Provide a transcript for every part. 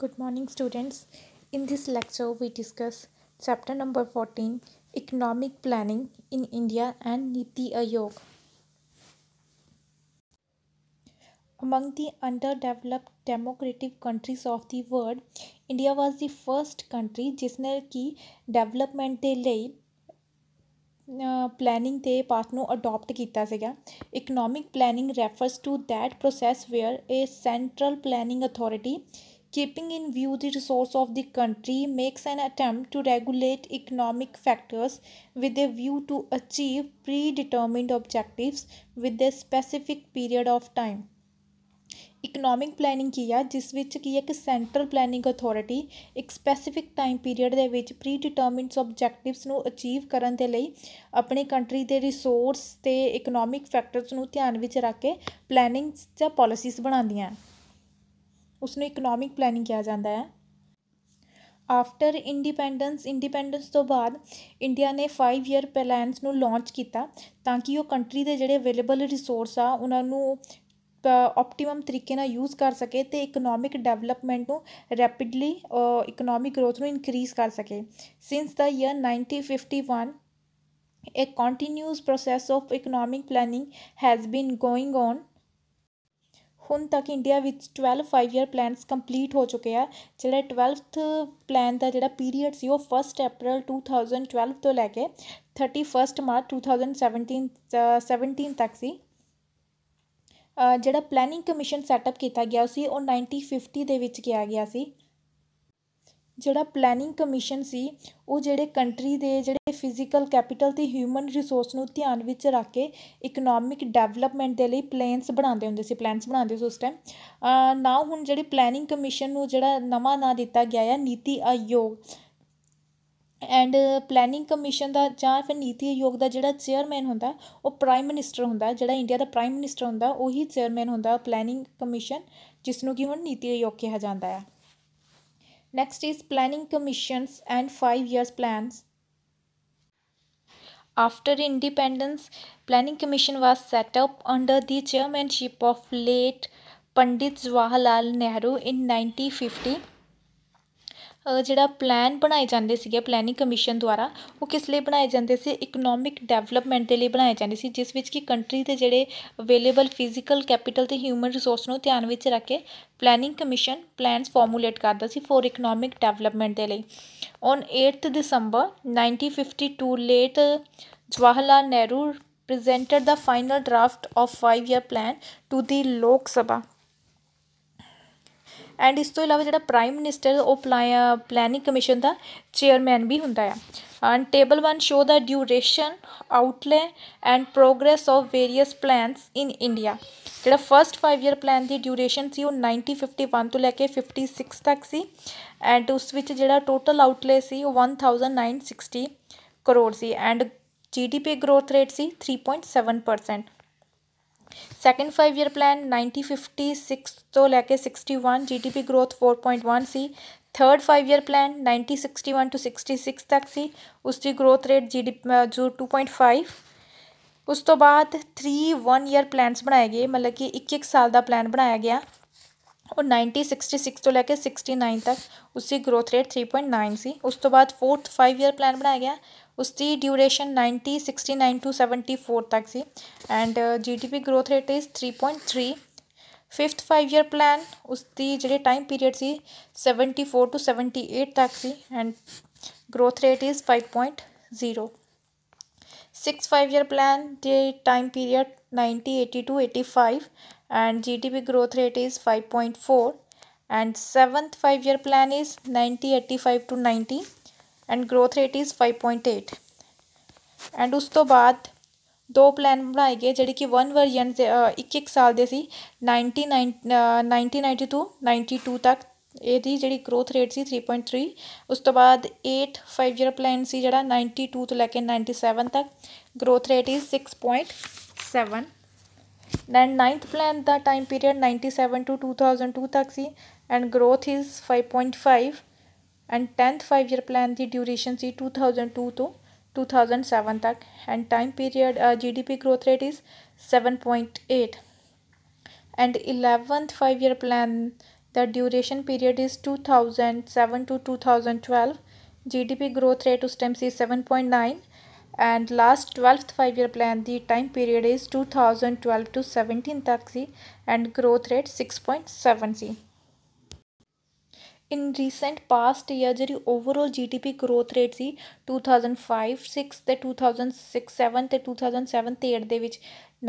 Good morning, students. In this lecture, we discuss chapter number 14 Economic Planning in India and Niti Aayog. Among the underdeveloped democratic countries of the world, India was the first country जिसने ki development delay planning the ਦੇ part ਨੂੰ adapt ਕੀਤਾ ਸੀਗਾ economic planning refers to that process where a central keeping in view the resource of the country, makes an attempt to regulate economic factors with a view to achieve predetermined objectives with a specific period of time. Economic planning ਕੀ ਆ ਜਿਸ ਵਿੱਚ ਕੀ central planning central planning authority ਇੱਕ period time period ਦੇ ਵਿੱਚ ਪ੍ਰੀ achieve objectives ਨੂੰ ਅਚੀਵ ਕਰਨ ਦੇ ਲਈ ਆਪਣੀ ਕੰਟਰੀ ਦੇ ਰਿਸੋਰਸ ਤੇ ਇਕਨੋਮਿਕ ਫੈਕਟਰਸ ਨੂੰ ਧਿਆਨ ਵਿੱਚ ਰੱਖ ਕੇ ਪਲੈਨਿੰਗਸ ਜਾਂ ਪਾਲਿਸੀਜ਼ ਬਣਾਉਂਦੀਆਂ ਉਸ ਨੂੰ ਇਕਨੋਮਿਕ ਪਲੈਨਿੰਗ ਕਿਹਾ ਜਾਂਦਾ ਹੈ ਆਫਟਰ ਇੰਡੀਪੈਂਡੈਂਸ ਇੰਡੀਪੈਂਡੈਂਸ ਤੋਂ ਬਾਅਦ ਇੰਡੀਆ ਨੇ 5 ਈਅਰ ਪਲਾਨਸ ਨੂੰ ਲਾਂਚ ਕੀਤਾ ਤਾਂ ਕਿ ਉਹ ਕੰਟਰੀ ਦੇ ਜਿਹੜੇ ਅਵੇਲੇਬਲ ਰਿਸੋਰਸ ਆ ਉਹਨਾਂ ਨੂੰ ਆਪਟੀਮਮ ਤਰੀਕੇ ਨਾਲ ਯੂਜ਼ ਕਰ ਸਕੇ ਤੇ ਇਕਨੋਮਿਕ ਡਿਵੈਲਪਮੈਂਟ ਨੂੰ ਰੈਪਿਡਲੀ ਇਕਨੋਮਿਕ ਗਰੋਥ ਨੂੰ ਇਨਕਰੀਸ ਕਰ ਸਕੇ ਸਿንስ the year 1951 a continuous process of economic planning has been going on ਹੁਣ ਤੱਕ ਇੰਡੀਆ ਵਿੱਚ 12 ਫਾਈਵ ਇਅਰ ਪਲਾਨਸ ਕੰਪਲੀਟ ਹੋ ਚੁੱਕੇ ਆ ਜਿਹੜਾ 12th ਪਲਾਨ ਦਾ ਜਿਹੜਾ ਪੀਰੀਅਡ ਸੀ ਉਹ 1 ਅਪ੍ਰੈਲ 2012 ਤੋਂ ਲੈ ਕੇ 31 March ਮਾਰਚ ਟੂ ਤੱਕ ਸੀ ਜਿਹੜਾ ਪਲੈਨਿੰਗ ਕਮਿਸ਼ਨ ਸੈਟਅਪ ਕੀਤਾ ਗਿਆ ਸੀ ਉਹ 1950 ਦੇ ਵਿੱਚ ਕੀਤਾ ਗਿਆ ਸੀ ਜਿਹੜਾ ਪਲੈਨਿੰਗ ਕਮਿਸ਼ਨ ਸੀ ਉਹ ਜਿਹੜੇ ਕੰਟਰੀ ਦੇ ਜਿਹੜੇ ਫਿਜ਼ੀਕਲ ਕੈਪੀਟਲ ਤੇ ਹਿਊਮਨ ਰਿਸੋਰਸ ਨੂੰ ਧਿਆਨ ਵਿੱਚ ਰੱਖ ਕੇ ਇਕਨੋਮਿਕ ਡਿਵੈਲਪਮੈਂਟ ਦੇ ਲਈ ਪਲੈਨਸ ਬਣਾਉਂਦੇ ਹੁੰਦੇ ਸੀ ਪਲੈਨਸ ਬਣਾਉਂਦੇ ਸੀ ਉਸ ਟਾਈਮ ਨਾ ਹੁਣ ਜਿਹੜੇ ਪਲੈਨਿੰਗ ਕਮਿਸ਼ਨ ਨੂੰ ਜਿਹੜਾ ਨਵਾਂ ਨਾਂ ਦਿੱਤਾ ਗਿਆ ਹੈ NITI Aayog and planning commission ਦਾ ਜਾਂ ਫਿਰ ਨੀਤੀ ਆਯੋਗ ਦਾ ਜਿਹੜਾ ਚੇਅਰਮੈਨ ਹੁੰਦਾ ਉਹ ਪ੍ਰਾਈਮ ਮਿਨਿਸਟਰ ਹੁੰਦਾ ਜਿਹੜਾ ਇੰਡੀਆ ਦਾ ਪ੍ਰਾਈਮ ਮਿਨਿਸਟਰ ਹੁੰਦਾ ਉਹੀ ਚੇਅਰਮੈਨ ਹੁੰਦਾ ਪਲੈਨਿੰਗ ਕਮਿਸ਼ਨ ਜਿਸ ਨੂੰ ਕਿ ਹੁਣ ਨੀਤੀ ਆਯੋਗ ਕਿਹਾ ਜਾਂਦਾ ਹੈ Next is planning commissions and five years plans. After independence, planning commission was set up under the chairmanship of late Pandit Jawaharlal Nehru in 1950. ਜਿਹੜਾ ਪਲਾਨ ਬਣਾਏ ਜਾਂਦੇ ਸੀਗੇ ਪਲੈਨਿੰਗ ਕਮਿਸ਼ਨ ਦੁਆਰਾ ਉਹ ਕਿਸ ਲਈ ਬਣਾਏ ਜਾਂਦੇ ਸੀ ਇਕਨੋਮਿਕ ਡਿਵੈਲਪਮੈਂਟ ਦੇ ਲਈ ਬਣਾਏ ਜਾਂਦੇ ਸੀ ਜਿਸ ਵਿੱਚ ਕਿ ਕੰਟਰੀ ਦੇ ਜਿਹੜੇ ਅਵੇਲੇਬਲ ਫਿਜ਼ੀਕਲ ਕੈਪੀਟਲ ਤੇ ਹਿਊਮਨ ਰਿਸੋਰਸ ਨੂੰ ਧਿਆਨ ਵਿੱਚ ਰੱਖ ਕੇ ਪਲੈਨਿੰਗ ਕਮਿਸ਼ਨ ਪਲਾਨਸ ਫਾਰਮੂਲੇਟ ਕਰਦਾ ਸੀ ਫੋਰ ਇਕਨੋਮਿਕ ਡਿਵੈਲਪਮੈਂਟ ਦੇ ਲਈ on 8th December 1952 late Jawahar Lal Nehru presented the final draft of 5 year plan to the Lok Sabha and इस तो इलावा जो प्राइम मिनिस्टर वो प्लाय प्लैनिंग कमीशन का चेयरमैन भी होंगे आ and table one show the duration outlay and progress of various plans in India जो फस्ट फाइव ईयर प्लैन की ड्यूरेशन से नाइनटीन फिफ्टी वन तो लैके फिफ्टी सिक्स तक से एंड उस जो total outlay one thousand nine sixty crore से and G D P growth rate से three point seven percent second five year plan ninety fifty six तो लैके sixty one G D P growth four point one सी third five year plan ninety sixty one two sixty six तक सी उसकी growth rate G D जो two point five उस तो बाद थ्री वन ईयर प्लैनस बनाए गए मतलब कि एक एक साल का प्लान बनाया गया और नाइनटीन सिक्सटी सिक्स तो लैके सिक्सटी नाइन तक उसकी growth rate three point nine सी उस तो बाद फोर्थ फाइव ईयर प्लैन बनाया गया उसकी ਡਿਊਰੇਸ਼ਨ 90 69 टू 74 तक सी and GDP growth rate 3.3 fifth 5 year plan ਉਸ ਦੀ ਜਿਹੜੇ ਟਾਈਮ ਪੀਰੀਅਡ ਸੀ 74 ਤੋਂ 78 ਤੱਕ ਸੀ and growth rate is 5.0 6 5 year plan ਦੇ time period 90 80 85 and GDP growth rate is 5.4 and 7th 5 year plan is 90 85 to 90 and growth rate is five point eight and उस तो बाद दो प्लैन बनाए गए जेडी कि वन वर्जन से एक एक साल के सी नाइनटीन नाइन यदि जी ग्रोथ रेट से थ्री पॉइंट थ्री उस तो बाद एट फाइव जीरो प्लैन से जरा नाइनटी टू तो लैके नाइनटी सैवन तक growth rate is six point seven and ninth plan का time period ninety seven to two thousand two तक से and growth is five point five and 10th 5 year plan ਦੀ duration ਸੀ 2002 ਤੋਂ 2007 ਤੱਕ and time period GDP growth rate is 7.8 and 11th 5 year plan ਦਾ duration period is 2007 to 2012 GDP growth rate ਉਸ time C 7.9 and last 12th 5 year plan ਦੀ time period is 2012 to 17 ਤੱਕ ਸੀ and growth rate 6.7 ਸੀ in recent past year ਜਿਹੜੀ overall GDP growth rate ਸੀ 2005 6 ਤੇ 2006 7 ਤੇ 2007 ਤੇ 8 ਦੇ ਵਿੱਚ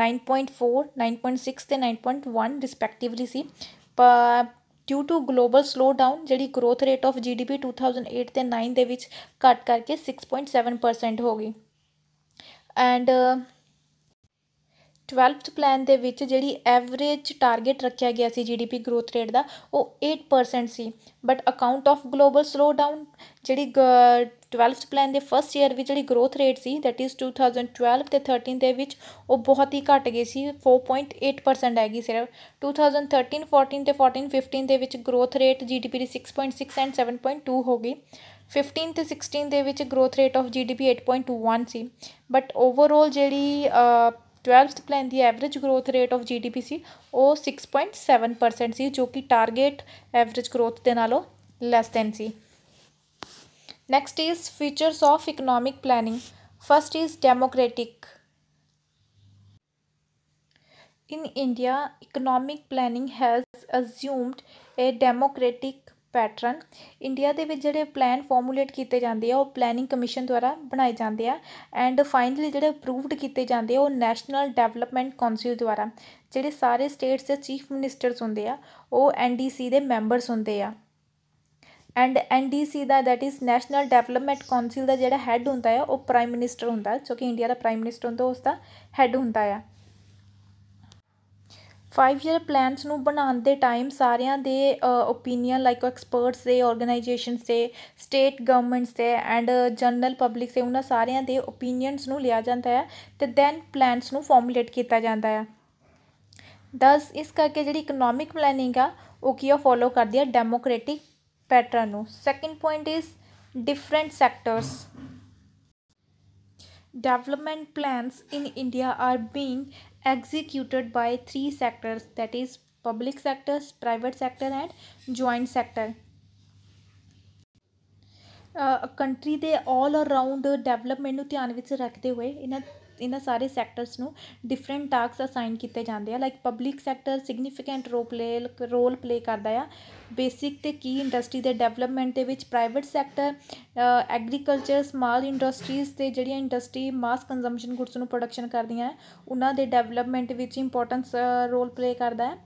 9.4 9.6 ਤੇ 9.1 ਰਿਸਪੈਕਟਿਵਲੀ ਸੀ ਪਰ due to global slow down ਜਿਹੜੀ ਗਰੋਥ ਰੇਟ ਆਫ ਜੀਡੀਪੀ 2008 ਤੇ 9 ਦੇ ਵਿੱਚ ਘਟ ਕਰਕੇ 6.7% ਹੋ ਗਈ ਐਂਡ 12th ਪਲਾਨ ਦੇ ਵਿੱਚ ਜਿਹੜੀ ਐਵਰੇਜ ਟਾਰਗੇਟ ਰੱਖਿਆ ਗਿਆ ਸੀ ਜੀਡੀਪੀ ਗਰੋਥ ਰੇਟ ਦਾ ਉਹ 8% ਸੀ but account of global slow down ਜਿਹੜੀ 12th ਪਲਾਨ ਦੇ ਫਰਸਟ ਈਅਰ ਵਿੱਚ ਜਿਹੜੀ ਗਰੋਥ ਰੇਟ ਸੀ ਦੈਟ ਇਜ਼ 2012 ਤੇ 13 ਦੇ ਵਿੱਚ ਉਹ ਬਹੁਤ ਹੀ ਘਟ ਗਈ ਸੀ 4.8% ਗਈ ਸਿਰਫ 2013 14 ਤੇ 14 15 ਦੇ ਵਿੱਚ ਗਰੋਥ ਰੇਟ ਜੀਡੀਪੀ ਦੀ 6.6 ਐਂਡ 7.2 ਹੋ ਗਈ 15 ਤੇ 16 ਦੇ ਵਿੱਚ ਗਰੋਥ ਰੇਟ ਆਫ ਜੀਡੀਪੀ 8.21 ਸੀ ਬਟ ਓਵਰਆਲ ਜਿਹੜੀ ट्वेल्थ प्लान की average growth rate of G D P सी सिक्स पॉइंट सैवन परसेंट से जो कि टारगेट एवरेज ग्रोथ के नालों लैस दैन सी next is features of economic planning first is democratic in India economic planning has assumed a democratic pattern India ਦੇ ਵਿੱਚ ਜਿਹੜੇ ਪਲਾਨ ਫਾਰਮੂਲੇਟ ਕੀਤੇ ਜਾਂਦੇ ਆ ਉਹ ਪਲੈਨਿੰਗ ਕਮਿਸ਼ਨ ਦੁਆਰਾ ਬਣਾਏ ਜਾਂਦੇ ਆ ਐਂਡ ਫਾਈਨਲੀ ਜਿਹੜੇ ਅਪਰੂਵਡ ਕੀਤੇ ਜਾਂਦੇ ਆ ਉਹ ਨੈਸ਼ਨਲ ਡਿਵੈਲਪਮੈਂਟ ਕਾਉਂਸਲ ਦੁਆਰਾ ਜਿਹੜੇ ਸਾਰੇ ਸਟੇਟਸ ਦੇ ਚੀਫ ਮਿਨਿਸਟਰਸ ਹੁੰਦੇ ਆ ਉਹ ਐਨਡੀਸੀ ਦੇ ਮੈਂਬਰਸ ਹੁੰਦੇ ਆ ਐਂਡ ਐਨਡੀਸੀ ਦਾ that is national development council ਦਾ ਜਿਹੜਾ ਹੈੱਡ ਹੁੰਦਾ ਆ ਉਹ ਪ੍ਰਾਈਮ ਮਿਨਿਸਟਰ ਹੁੰਦਾ ਜੋ ਕਿ ਇੰਡੀਆ ਦਾ ਪ੍ਰਾਈਮ ਮਿਨਿਸਟਰ ਹੁੰਦਾ ਉਸ ਦਾ ਹੈੱਡ ਹੁੰਦਾ ਆ ਫਾਈਵ ਈਅਰ ਪਲਾਨਸ ਨੂੰ ਬਣਾਉਣ ਦੇ ਟਾਈਮ ਸਾਰਿਆਂ ਦੇ ਓਪੀਨੀਅਨ ਲਾਈਕ ਐਕਸਪਰਟਸ ਦੇ ਔਰਗੇਨਾਈਜੇਸ਼ਨਸ ਦੇ ਸਟੇਟ ਗਵਰਨਮੈਂਟਸ ਦੇ ਐਂਡ ਜਨਰਲ ਪਬਲਿਕ ਦੇ ਉਹਨਾਂ ਸਾਰਿਆਂ ਦੇ ਓਪੀਨੀਅਨਸ ਨੂੰ ਲਿਆ ਜਾਂਦਾ ਹੈ ਤੇ ਦੈਨ ਪਲਾਨਸ ਨੂੰ ਫਾਰਮੂਲੇਟ ਕੀਤਾ ਜਾਂਦਾ ਹੈ ਦਸ ਇਸ ਕਰਕੇ ਜਿਹੜੀ ਇਕਨੋਮਿਕ ਪਲੈਨਿੰਗ ਆ ਉਹ ਕੀ ਆ ਫੋਲੋ ਕਰਦੀ ਆ ਡੈਮੋਕ੍ਰੈਟਿਕ ਪੈਟਰਨ ਨੂੰ second point is different sectors development plans in India are being executed by three sectors that is public sector private sector and joint sector country ਦੇ ਆਲ ਅਰਾਊਂਡ ਡਿਵੈਲਪਮੈਂਟ ਨੂੰ ਧਿਆਨ ਵਿੱਚ ਰੱਖਦੇ ਹੋਏ ਇਹਨਾਂ ਇਹਨਾਂ ਸਾਰੇ ਸੈਕਟਰਸ ਨੂੰ ਡਿਫਰੈਂਟ ਟਾਸਕ ਅਸਾਈਨ ਕੀਤੇ ਜਾਂਦੇ ਆ like public sector significant role play role play ਕਰਦਾ ਆ ਬੇਸਿਕ ਤੇ ਕੀ ਇੰਡਸਟਰੀ ਦੇ ਡਿਵੈਲਪਮੈਂਟ ਦੇ ਵਿੱਚ private sector agriculture small industries ਤੇ ਜਿਹੜੀਆਂ ਇੰਡਸਟਰੀ ਮਾਸ ਕੰਜ਼ੰਪਸ਼ਨ ਗੁੱਡਸ ਨੂੰ ਪ੍ਰੋਡਕਸ਼ਨ ਕਰਦੀਆਂ ਉਹਨਾਂ ਦੇ ਡਿਵੈਲਪਮੈਂਟ ਵਿੱਚ ਇੰਪੋਰਟੈਂਸ ਰੋਲ ਪਲੇ ਕਰਦਾ ਹੈ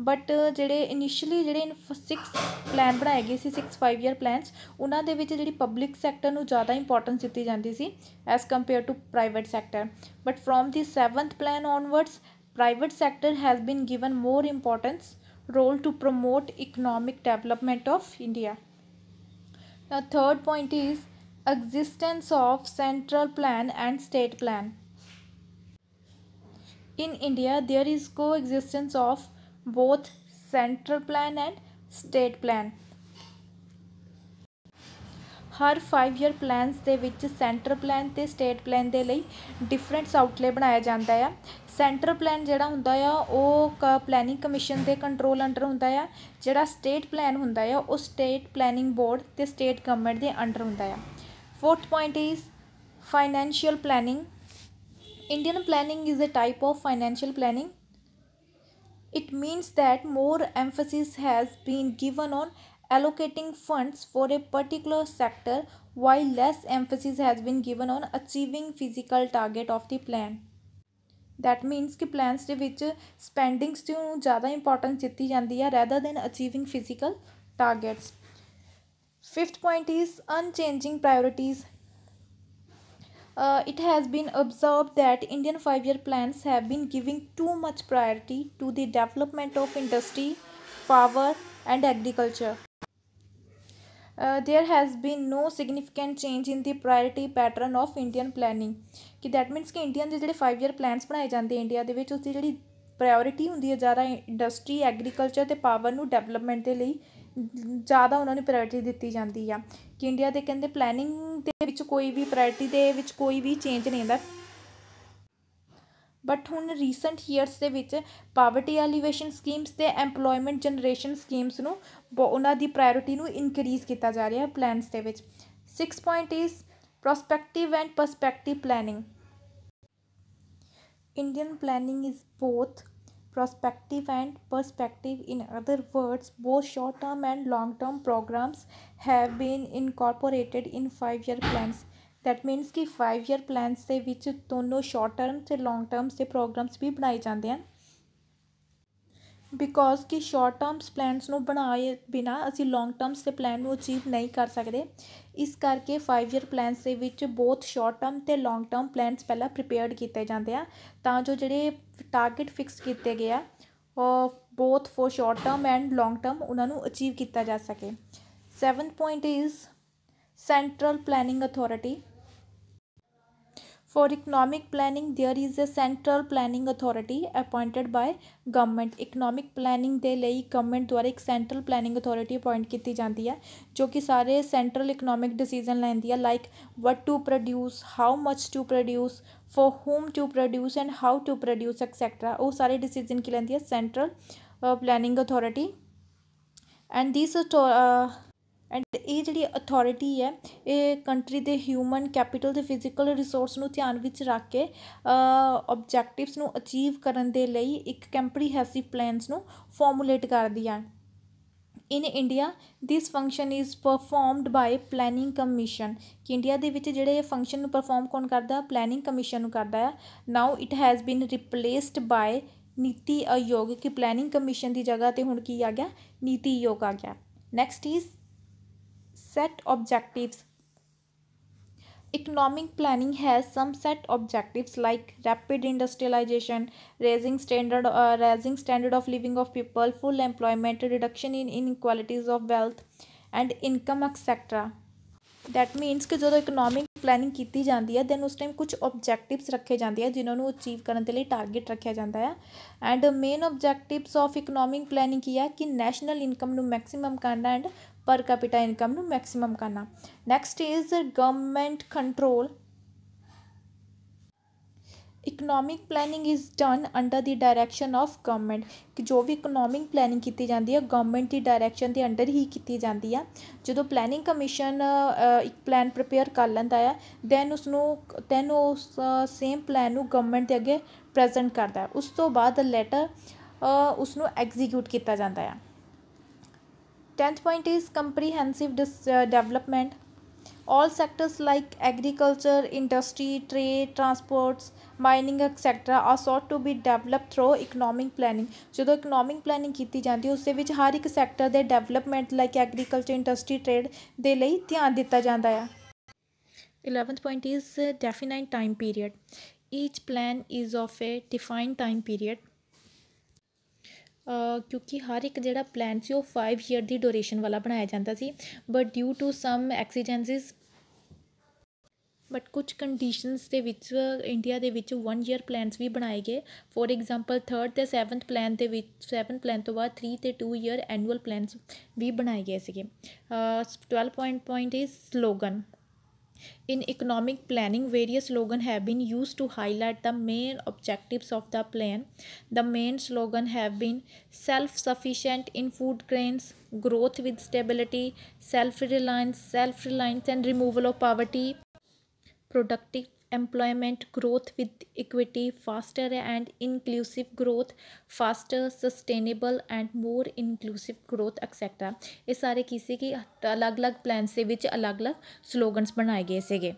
ਬਟ ਜਿਹੜੇ ਇਨੀਸ਼ੀਅਲੀ ਜਿਹੜੇ ਸਿਕਸ ਪਲੈਨ ਬਣਾਏ ਗਏ ਸੀ ਸਿਕਸ ਫਾਈਵ ਈਅਰ ਪਲੈਨਸ ਉਹਨਾਂ ਦੇ ਵਿੱਚ ਜਿਹੜੀ ਪਬਲਿਕ ਸੈਕਟਰ ਨੂੰ ਜ਼ਿਆਦਾ ਇੰਪੋਰਟੈਂਸ ਦਿੱਤੀ ਜਾਂਦੀ ਸੀ as compare to private sector but from the seventh plan onwards private sector has been given more importance role to promote economic development of india the third point is existence of central plan and state plan in india there is coexistence of both central plan and state plan ਹਰ 5 year plans ਦੇ ਵਿੱਚ centre plan ਤੇ state plan ਦੇ ਲਈ different ਆਊਟਲੇ ਬਣਾਇਆ ਜਾਂਦਾ ਆ centre plan ਜਿਹੜਾ ਹੁੰਦਾ ਆ ਉਹ ਪਲੈਨਿੰਗ ਕਮਿਸ਼ਨ ਦੇ ਕੰਟਰੋਲ ਅੰਡਰ ਹੁੰਦਾ ਆ ਜਿਹੜਾ ਸਟੇਟ ਪਲਾਨ ਹੁੰਦਾ ਆ ਉਹ ਸਟੇਟ ਪਲੈਨਿੰਗ ਬੋਰਡ ਤੇ ਸਟੇਟ ਗਵਰਨਮੈਂਟ ਦੇ ਅੰਡਰ ਹੁੰਦਾ ਆ fourth point is financial planning Indian planning is a type of financial planning It means that more emphasis has been given on allocating funds for a particular sector while less emphasis has been given on achieving physical target of the plan. That means ki plans de which spendings jada important jitti jandi hai rather than achieving physical targets. Fifth point is unchanging priorities. Uh, it has been observed that Indian five-year plans have been giving too much priority to the development of industry, power and agriculture. Uh, there has been no significant change in the priority pattern of Indian planning ki that means ki indian de jehde 5 year plans banaye jande hain india de vich ਦੀ jehdi priority hundi hai zyada industry agriculture te power nu development de layi zyada ohna ਨੂੰ priority ditti jandi hai ki india de ਕਹਿੰਦੇ planning ਵਿੱਚ ਕੋਈ ਵੀ priority ਦੇ ਵਿੱਚ ਕੋਈ ਵੀ change ਨਹੀਂ ਹੁੰਦਾ ਬਟ ਹੁਣ ਰੀਸੈਂਟ ਈਅਰਸ ਦੇ ਵਿੱਚ ਪਾਵਰਟੀ ਐਲੀਵੇਸ਼ਨ ਸਕੀਮਸ ਤੇ এমਪਲੋਇਮੈਂਟ ਜਨਰੇਸ਼ਨ ਸਕੀਮਸ ਨੂੰ ਉਹਨਾਂ ਦੀ ਪ੍ਰਾਇੋਰਟੀ ਨੂੰ ਇਨਕਰੀਜ਼ ਕੀਤਾ ਜਾ ਰਿਹਾ ਹੈ ਪਲਾਨਸ ਦੇ ਵਿੱਚ 6 point is prospective and perspective planning Indian planning is both prospective and perspective in other words both short term and long term programs have been incorporated in five year plans that means कि five year plans ਦੇ ਵਿੱਚ ਦੋਨੋਂ short term ਤੇ ਲੌਂਗ terms ਦੇ programs ਵੀ ਬਣਾਏ ਜਾਂਦੇ ਹਨ because ਕਿ ਸ਼ਾਰਟ ਟਰਮਸ ਪਲਾਨਸ ਨੂੰ ਬਣਾਏ ਬਿਨਾ ਅਸੀਂ ਲੌਂਗ ਟਰਮਸ ਦੇ ਪਲਾਨ ਨੂੰ ਅਚੀਵ ਨਹੀਂ ਕਰ ਸਕਦੇ ਇਸ ਕਰਕੇ 5 ਈਅਰ ਪਲਾਨਸ ਦੇ ਵਿੱਚ ਬਹੁਤ ਸ਼ਾਰਟ ਟਰਮ ਤੇ ਲੌਂਗ ਟਰਮ ਪਲਾਨਸ ਪਹਿਲਾਂ ਪ੍ਰੀਪੇਅਰਡ ਕੀਤੇ ਜਾਂਦੇ ਆ ਤਾਂ ਜੋ ਜਿਹੜੇ ਟਾਰਗੇਟ ਫਿਕਸ ਕੀਤੇ ਗਏ ਆ ਉਹ both for short term and long term ਉਹਨਾਂ ਨੂੰ ਅਚੀਵ ਕੀਤਾ ਜਾ ਸਕੇ 7th point is central planning authority for economic planning there is a central planning authority appointed by government economic planning the government द्वारा एक सेंट्रल प्लानिंग अथॉरिटी अपॉइंट की जाती है जो कि सारे सेंट्रल इकनॉमिक डिसीजन लेंदी है like what to produce how much to produce for whom to produce and how to produce etcetera वो सारे डिसीजन की लेंदी है central planning authority and this and ਇਹ ਜਿਹੜੀ ਅਥਾਰਟੀ ਹੈ ਇਹ ਕੰਟਰੀ ਦੇ ਹਿਊਮਨ ਕੈਪੀਟਲ ਤੇ ਫਿਜ਼ੀਕਲ ਰਿਸੋਰਸ ਨੂੰ ਧਿਆਨ ਵਿੱਚ ਰੱਖ ਕੇ ਆਬਜੈਕਟਿਵਸ ਨੂੰ ਅਚੀਵ ਕਰਨ ਦੇ ਲਈ ਇੱਕ ਕੰਪਰੀਹੈਸਿਵ ਪਲਾਨਸ ਨੂੰ ਫਾਰਮੂਲੇਟ ਕਰਦੀ ਹੈ in India this function is performed by planning commission ਕਿ ਇੰਡੀਆ ਦੇ ਵਿੱਚ ਜਿਹੜੇ ਫੰਕਸ਼ਨ ਨੂੰ ਪਰਫਾਰਮ ਕੌਣ ਕਰਦਾ ਪਲੈਨਿੰਗ ਕਮਿਸ਼ਨ ਨੂੰ ਕਰਦਾ ਹੈ ਨਾਓ ਇਟ ਹੈਜ਼ ਬੀਨ ਰਿਪਲੇਸਡ ਬਾਈ ਨੀਤੀ ਆਯੋਗ ਕਿ ਪਲੈਨਿੰਗ ਕਮਿਸ਼ਨ ਦੀ ਜਗ੍ਹਾ ਤੇ ਹੁਣ ਕੀ ਆ ਗਿਆ ਨੀਤੀ ਆਯੋਗ ਆ ਗਿਆ next is set objectives economic planning has some set objectives like rapid industrialization raising standard uh, raising standard of living of people full employment reduction in inequalities of wealth and income etc that means कि जो economic planning ਕੀਤੀ ਜਾਂਦੀ ਹੈ then ਉਸ time ਕੁਝ objectives ਰੱਖੇ ਜਾਂਦੇ ਆ ਜਿਨ੍ਹਾਂ ਨੂੰ ਅਚੀਵ ਕਰਨ ਦੇ ਲਈ ਟਾਰਗੇਟ ਰੱਖਿਆ ਜਾਂਦਾ ਹੈ and main objectives of economic planning ਕੀ ਹੈ ਕਿ ਨੈਸ਼ਨਲ ਇਨਕਮ ਨੂੰ ਮੈਕਸਿਮਮ ਕਰਨਾ ਐਂਡ ਪਰ ਕੈਪੀਟਾ ਇਨਕਮ ਨੂੰ ਮੈਕਸਿਮਮ ਕਰਨਾ next is government control economic planning is done under the direction of government ਕਿ ਜੋ ਵੀ ਇਕਨੋਮਿਕ ਪਲੈਨਿੰਗ ਕੀਤੀ ਜਾਂਦੀ ਹੈ ਗਵਰਨਮੈਂਟ ਦੀ ਡਾਇਰੈਕਸ਼ਨ ਦੇ ਅੰਡਰ ਹੀ ਕੀਤੀ ਜਾਂਦੀ ਆ ਜਦੋਂ ਪਲੈਨਿੰਗ ਕਮਿਸ਼ਨ ਇੱਕ ਪਲਾਨ ਪ੍ਰਿਪੇਅਰ ਕਰ ਲੈਂਦਾ ਹੈ ਦੈਨ ਉਸ ਨੂੰ ਦੈਨ ਉਸ ਸੇਮ ਪਲਾਨ ਨੂੰ ਗਵਰਨਮੈਂਟ ਦੇ ਅੱਗੇ ਪ੍ਰੈਜ਼ੈਂਟ ਕਰਦਾ ਹੈ ਉਸ ਤੋਂ ਬਾਅਦ ਲੈਟਰ ਉਸ ਨੂੰ ਐਗਜ਼ੀਕਿਊਟ ਕੀਤਾ ਜਾਂਦਾ ਹੈ 10th point is comprehensive uh, development all sectors like agriculture industry trade transports mining etc are sought to be developed through economic planning ਜਦੋਂ ਇਕਨੋਮਿਕ ਪਲੈਨਿੰਗ ਕੀਤੀ ਜਾਂਦੀ ਹੈ ਉਸ ਦੇ ਵਿੱਚ ਹਰ ਇੱਕ ਸੈਕਟਰ ਦੇ development like agriculture industry trade ਦੇ ਲਈ ਧਿਆਨ ਦਿੱਤਾ ਜਾਂਦਾ ਹੈ 11th point is definite time period each plan is of a defined time period ਕਿਉਂਕਿ ਹਰ ਇੱਕ ਜਿਹੜਾ ਪਲਾਨ ਸੀ ਉਹ 5 ਈਅਰ ਦੀ ਡਿਊਰੇਸ਼ਨ ਵਾਲਾ ਬਣਾਇਆ ਜਾਂਦਾ ਸੀ but due to some accidents but ਕੁਝ ਕੰਡੀਸ਼ਨਸ ਦੇ ਵਿੱਚ ਇੰਡੀਆ ਦੇ ਵਿੱਚ 1 ਈਅਰ ਪਲਾਨਸ ਵੀ ਬਣਾਏ ਗਏ ਫੋਰ ਐਗਜ਼ਾਮਪਲ 3rd ਤੇ 7th ਪਲਾਨ ਦੇ ਵਿੱਚ 7th ਪਲਾਨ ਤੋਂ ਬਾਅਦ 3 ਤੇ 2 ਈਅਰ ਐਨੂਅਲ ਪਲਾਨਸ ਵੀ ਬਣਾਏ ਗਏ ਸੀਗੇ 12 point point is slogan In economic planning, various slogans have been used to highlight the main objectives of the plan. The main slogans have been self-sufficient in food grains, growth with stability, self-reliance, self-reliance and removal of poverty, productive employment growth with equity faster and inclusive growth faster sustainable and more inclusive growth etc ਇਹ ਸਾਰੇ ਕੀ ਸੀ ਕਿ ਅਲੱਗ-ਅਲੱਗ plan ਦੇ ਵਿੱਚ ਅਲੱਗ-ਅਲੱਗ ਸਲੋਗਨਸ ਬਣਾਏ ਗਏ ਸੀਗੇ